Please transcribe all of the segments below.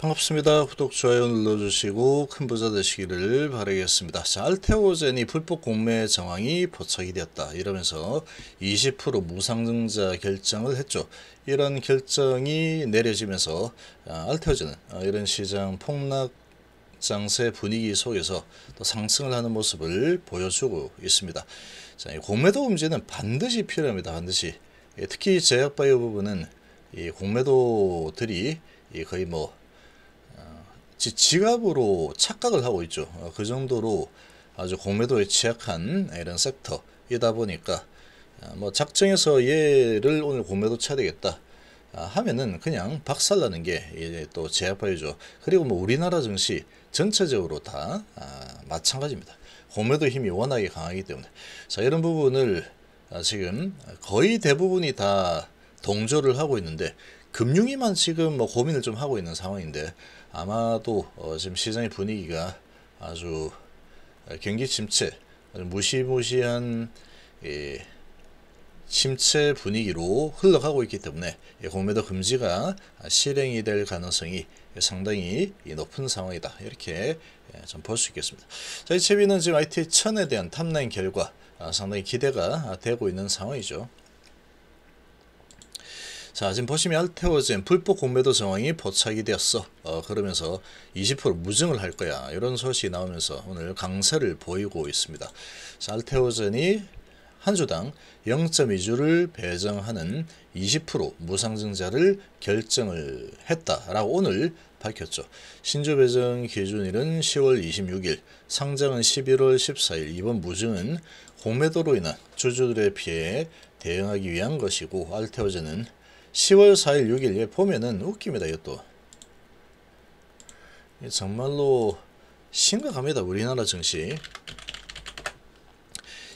반갑습니다. 구독, 좋아요 눌러주시고 큰 부자 되시기를 바라겠습니다. 자, 알테오젠이 불법 공매 정황이 포착이 되었다. 이러면서 20% 무상증자 결정을 했죠. 이런 결정이 내려지면서 아, 알테오젠은 아, 이런 시장 폭락 장세 분위기 속에서 또 상승을 하는 모습을 보여주고 있습니다. 자, 공매도 금지는 반드시 필요합니다. 반드시. 예, 특히 제약바이오 부분은 이 공매도들이 거의 뭐 지갑으로 착각을 하고 있죠. 어, 그 정도로 아주 공매도에 취약한 이런 섹터이다 보니까 아, 뭐 작정해서 얘를 오늘 공매도 쳐야 되겠다 아, 하면은 그냥 박살나는 게 또 제약파이죠. 그리고 뭐 우리나라 증시 전체적으로 다 아, 마찬가지입니다. 공매도 힘이 워낙에 강하기 때문에 자 이런 부분을 지금 거의 대부분이 다 동조를 하고 있는데 금융위만 지금 뭐 고민을 좀 하고 있는 상황인데 아마도 어 지금 시장의 분위기가 아주 경기 침체 무시무시한 예, 침체 분위기로 흘러가고 있기 때문에 공매도 금지가 실행이 될 가능성이 상당히 높은 상황이다 이렇게 예, 좀볼 수 있겠습니다. 저희 채비는 지금 IT 1에 대한 탑라 결과 아, 상당히 기대가 되고 있는 상황이죠. 자 지금 보시면 알테오젠 불법 공매도 정황이 포착이 되었어 어, 그러면서 20% 무증을 할 거야 이런 소식이 나오면서 오늘 강세를 보이고 있습니다 자, 알테오젠이 한 주당 0.2주를 배정하는 20% 무상증자를 결정을 했다라고 오늘 밝혔죠. 신주 배정 기준일은 10월 26일, 상장은 11월 14일, 이번 무증은 공매도로 인한 주주들의 피해에 대응하기 위한 것이고 알테오제는 10월 4일 6일 얘 예, 보면은 웃깁니다 이것도 예, 정말로 심각합니다 우리나라 증시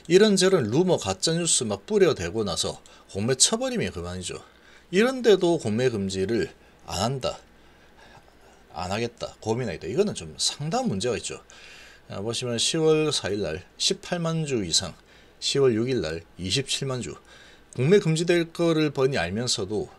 이런저런 루머 가짜뉴스 막 뿌려대고 나서 공매 처벌이면 그만이죠 이런데도 공매 금지를 안 한다 안 하겠다 고민하겠다 이거는 좀 상당한 문제가 있죠 아, 보시면 10월 4일날 18만 주 이상 10월 6일날 27만 주 국내 금지될 거를 번이 알면서도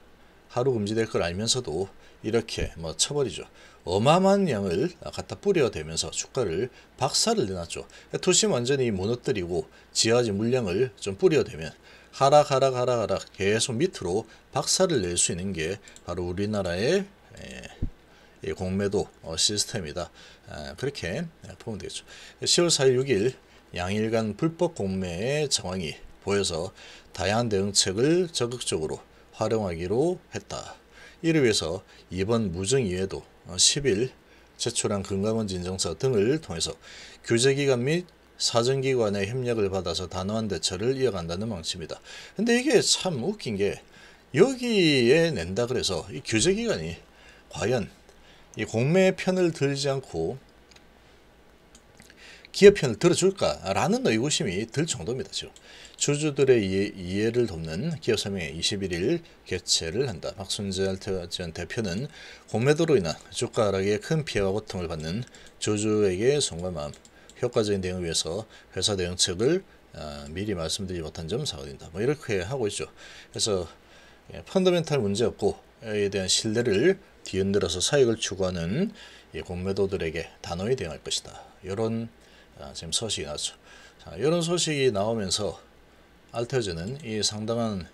하루 금지될 걸 알면서도 이렇게 뭐처벌이죠 어마어마한 양을 갖다 뿌려대면서 주가를 박살을 내놨죠. 도심 완전히 무너뜨리고 지하지 물량을 좀 뿌려대면 하락 하락 하락 하락 계속 밑으로 박살을 낼 수 있는 게 바로 우리나라의 예, 이 공매도 어, 시스템이다. 아, 그렇게 보면 되겠죠. 10월 4일 6일 양일간 불법 공매의 정황이 보여서 다양한 대응책을 적극적으로 활용하기로 했다. 이를 위해서 이번 무증 이외에도 10일 어, 제출한 건강원 진정서 등을 통해서 규제기관 및 사정기관의 협력을 받아서 단호한 대처를 이어간다는 방침이다. 근데 이게 참 웃긴 게 여기에 낸다 그래서 이 규제기관이 과연 이 공매의 편을 들지 않고 기업 편을 들어줄까라는 의구심이 들 정도입니다. 지금 주주들의 이해, 를 돕는 기업 설명회 21일 개최를 한다. 박순재 전 대표는 공매도로 인한 주가 하락에 큰 피해와 고통을 받는 주주에게 송구 마음, 효과적인 대응을 위해서 회사 대응책을 아, 미리 말씀드리지 못한 점 사과드린다. 뭐 이렇게 하고 있죠. 그래서 예, 펀더멘탈 문제 없고에 대한 신뢰를 뒤흔들어서 사익을 추구하는 예, 공매도들에게 단호히 대응할 것이다. 이런 아, 지금 소식이 나왔죠. 자, 이런 소식이 나오면서 알테오즈는 이 상당한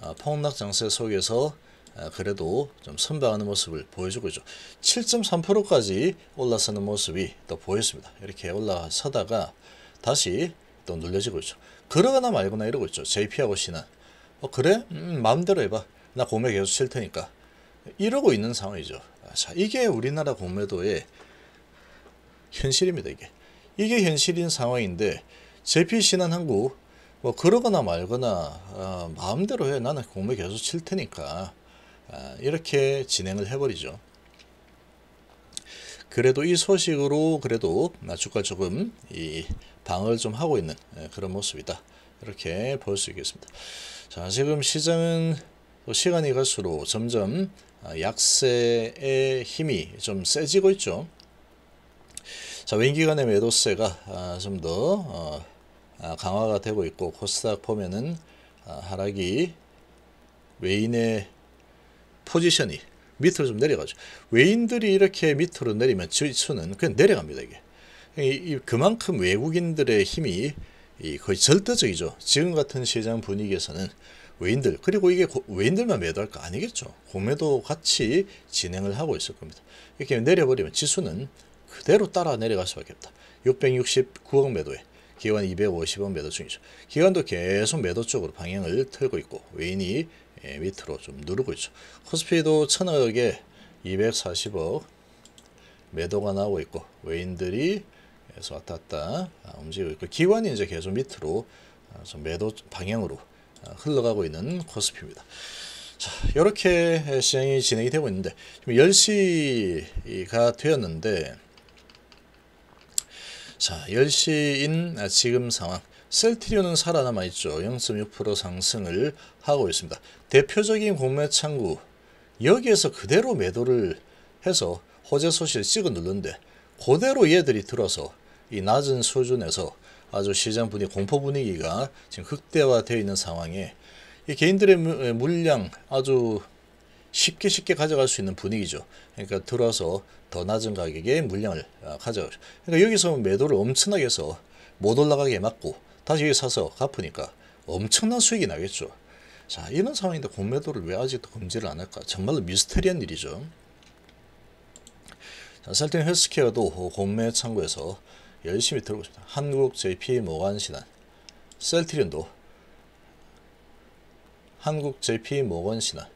아, 폭락 장세 속에서 아, 그래도 좀 선방하는 모습을 보여주고 있죠. 7.3%까지 올라서는 모습이 또 보였습니다. 이렇게 올라서다가 다시 또 눌려지고 있죠. 그러거나 말거나 이러고 있죠. JP하고 씨는 어, 그래? 음, 마음대로 해봐. 나 공매 계속 칠 테니까. 이러고 있는 상황이죠. 자, 이게 우리나라 공매도의 현실입니다. 이게. 이게 현실인 상황인데 제피신한항구 뭐 그러거나 말거나 어, 마음대로 해 나는 공매 계속 칠 테니까 어, 이렇게 진행을 해버리죠. 그래도 이 소식으로 그래도 주가 조금 이 방을 좀 하고 있는 예, 그런 모습이다. 이렇게 볼 수 있겠습니다. 자 지금 시장은 시간이 갈수록 점점 아, 약세의 힘이 좀 세지고 있죠. 자, 웬기간의 매도세가 아, 좀더 어, 아, 강화가 되고 있고 코스닥 보면은 아, 하락이 외인의 포지션이 밑으로 좀 내려가죠. 외인들이 이렇게 밑으로 내리면 지수는 그냥 내려갑니다. 이게 그만큼 외국인들의 힘이 거의 절대적이죠. 지금 같은 시장 분위기에서는 외인들 그리고 이게 외인들만 매도할 거 아니겠죠. 공매도 같이 진행을 하고 있을 겁니다. 이렇게 내려버리면 지수는 그대로 따라 내려갈 수밖에 없다. 669억 매도에 기관 250원 매도 중이죠. 기관도 계속 매도 쪽으로 방향을 틀고 있고 외인이 예, 밑으로 좀 누르고 있죠. 코스피도 1억에 240억 매도가 나오고 있고 외인들이 계속 왔다 갔다 아, 움직이고 있고 기관이 이제 계속 밑으로 아, 좀 매도 방향으로 아, 흘러가고 있는 코스피입니다. 자, 이렇게 시장이 진행이 되고 있는데 지금 10시가 되었는데 자, 10시인 지금 상황. 셀트리온은 살아남아 있죠. 0.6% 상승을 하고 있습니다. 대표적인 공매 창구 여기에서 그대로 매도를 해서 호재 소식을 찍어 누른데 그대로 얘들이 들어서 이 낮은 수준에서 아주 시장 분위 기 공포 분위기가 지금 극대화되어 있는 상황에 이 개인들의 물량 아주 쉽게 쉽게 가져갈 수 있는 분위기죠. 그러니까 들어서 와더 낮은 가격에 물량을 아, 가져가죠. 그러니까 여기서 매도를 엄청나게 해서 못 올라가게 맞고 다시 여기 사서 갚으니까 엄청난 수익이 나겠죠. 자 이런 상황인데 공매도를 왜 아직도 금지를 안 할까? 정말로 미스터리한 일이죠. 자, 셀틴 헬스케어도 공매 창구에서 열심히 들고 있습니다. 한국 JP 모건신한 셀트린도 리 한국 JP 모건신한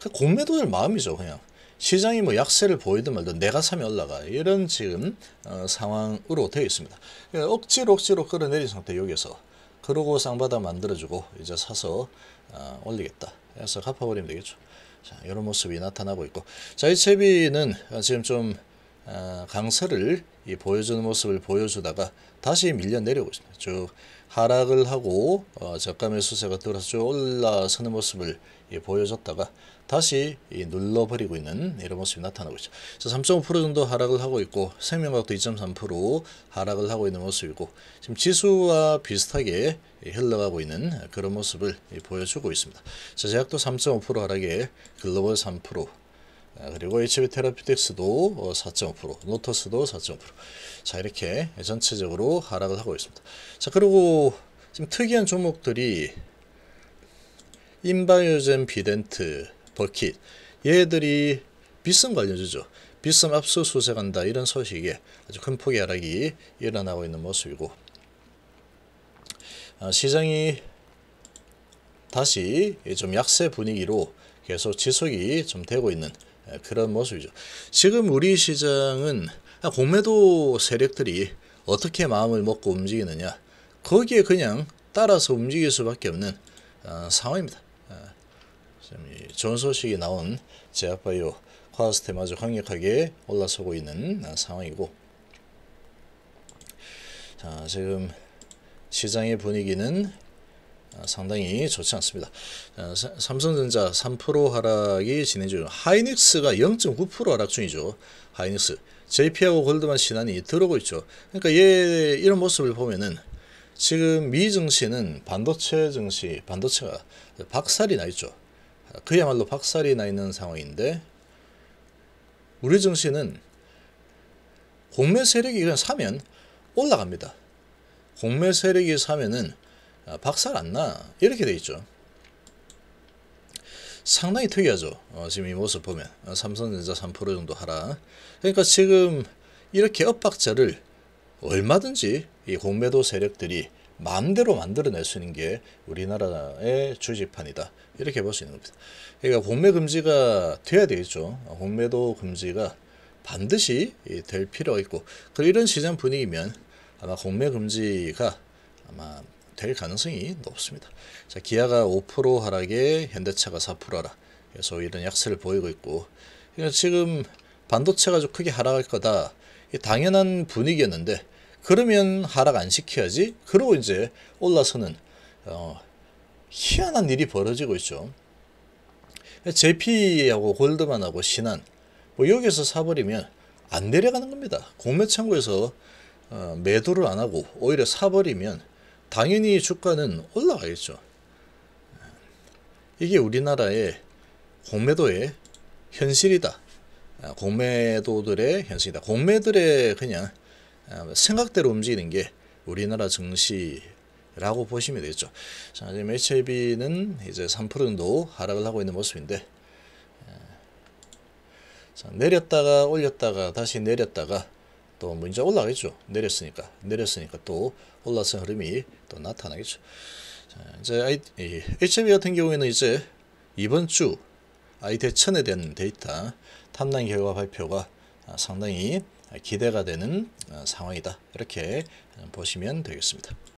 그 공매도들 마음이죠 그냥. 시장이 뭐 약세를 보이든 말든 내가 사면 올라가 이런 지금 어, 상황으로 되어 있습니다. 그러니까 억지로 억지로 끌어내린 상태 여기서 그러고 상바닥 만들어주고 이제 사서 어, 올리겠다 해서 갚아버리면 되겠죠. 자 이런 모습이 나타나고 있고 자 이 채비는 지금 좀 어, 강세를 이 보여주는 모습을 보여주다가 다시 밀려 내려오고 있습니다. 쭉 하락을 하고 어, 저감의수세가 들어서 쭉 올라서는 모습을 이 보여줬다가 다시 눌러버리고 있는 이런 모습이 나타나고 있죠. 3.5% 정도 하락을 하고 있고 생명과학도 2.3% 하락을 하고 있는 모습이고 지금 지수와 비슷하게 흘러가고 있는 그런 모습을 보여주고 있습니다. 제약도 3.5% 하락에 글로벌 3%, 아, 그리고 HB 테라피틱스도 4.5%, 어, 노터스도 4.5%. 자, 이렇게 전체적으로 하락을 하고 있습니다. 자, 그리고 지금 특이한 종목들이 인바이오젠 비덴트, 버킷 얘들이 비싼 거 알려주죠. 비싼 압수수색한다 이런 소식에 아주 큰 폭의 하락이 일어나고 있는 모습이고 아, 시장이 다시 좀 약세 분위기로 계속 지속이 좀 되고 있는 그런 모습이죠. 지금 우리 시장은 아, 공매도 세력들이 어떻게 마음을 먹고 움직이느냐 거기에 그냥 따라서 움직일 수밖에 없는 아, 상황입니다. 좋은 소식이 나온 제아바이오 화스테아저 강력하게 올라서고 있는 아, 상황이고 자 지금 시장의 분위기는 아, 상당히 좋지 않습니다. 삼성전자 3% 하락이 진행 중. 하이닉스가 0.9% 하락 중이죠. 하이닉스. JP하고 골드만 신한이 들어오고 있죠. 그러니까 얘 이런 모습을 보면은 지금 미 증시는 반도체 증시, 반도체가 박살이 나 있죠. 그야말로 박살이 나 있는 상황인데 우리 증시는 공매 세력이 그냥 사면 올라갑니다. 공매 세력이 사면은 아, 박살 안 나. 이렇게 돼 있죠. 상당히 특이하죠. 어, 지금 이 모습 보면 어, 삼성전자 3% 정도 하락. 그러니까 지금 이렇게 엇박자를 얼마든지 이 공매도 세력들이 마음대로 만들어낼 수 있는 게 우리나라의 주지판이다. 이렇게 볼 수 있는 겁니다. 그러니까 공매 금지가 돼야 되겠죠. 공매도 금지가 반드시 될 필요가 있고 그 이런 시장 분위기면 아마 공매 금지가 아마 될 가능성이 높습니다. 자, 기아가 5% 하락에 현대차가 4% 하락. 그래서 이런 약세를 보이고 있고 그러니까 지금 반도체가 좀 크게 하락할 거다. 당연한 분위기였는데 그러면 하락 안 시켜야지. 그러고 이제 올라서는 어, 희한한 일이 벌어지고 있죠. JP하고 골드만하고 신한 뭐 여기서 사버리면 안 내려가는 겁니다. 공매창구에서 어, 매도를 안 하고 오히려 사버리면 당연히 주가는 올라가겠죠. 이게 우리나라의 공매도의 현실이다. 아, 공매도들의 현실이다. 공매들의 그냥 어, 생각대로 움직이는 게 우리나라 증시라고 보시면 되겠죠. 자, 지금 HLB는 이제 3% 정도 하락을 하고 있는 모습인데 어, 자, 내렸다가 올렸다가 다시 내렸다가 또 문제 올라가겠죠. 내렸으니까 내렸으니까 또 올라선 흐름이 또 나타나겠죠. 자, 이제 HLB 같은 경우에는 이제 이번 주 아이대 천에 대한 데이터 탐단 결과 발표가 아, 상당히 기대가 되는 어, 상황이다. 이렇게 보시면 되겠습니다.